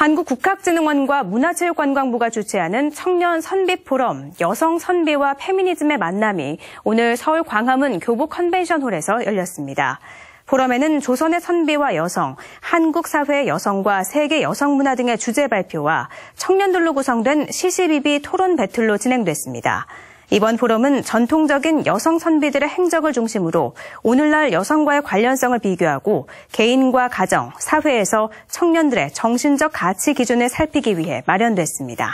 한국국학진흥원과 문화체육관광부가 주최하는 청년 선비 포럼 여성 선비와 페미니즘의 만남이 오늘 서울 광화문 교복 컨벤션홀에서 열렸습니다. 포럼에는 조선의 선비와 여성, 한국 사회 여성과 세계 여성 문화 등의 주제 발표와 청년들로 구성된 c c 비비 토론 배틀로 진행됐습니다. 이번 포럼은 전통적인 여성 선비들의 행적을 중심으로 오늘날 여성과의 관련성을 비교하고 개인과 가정, 사회에서 청년들의 정신적 가치 기준을 살피기 위해 마련됐습니다.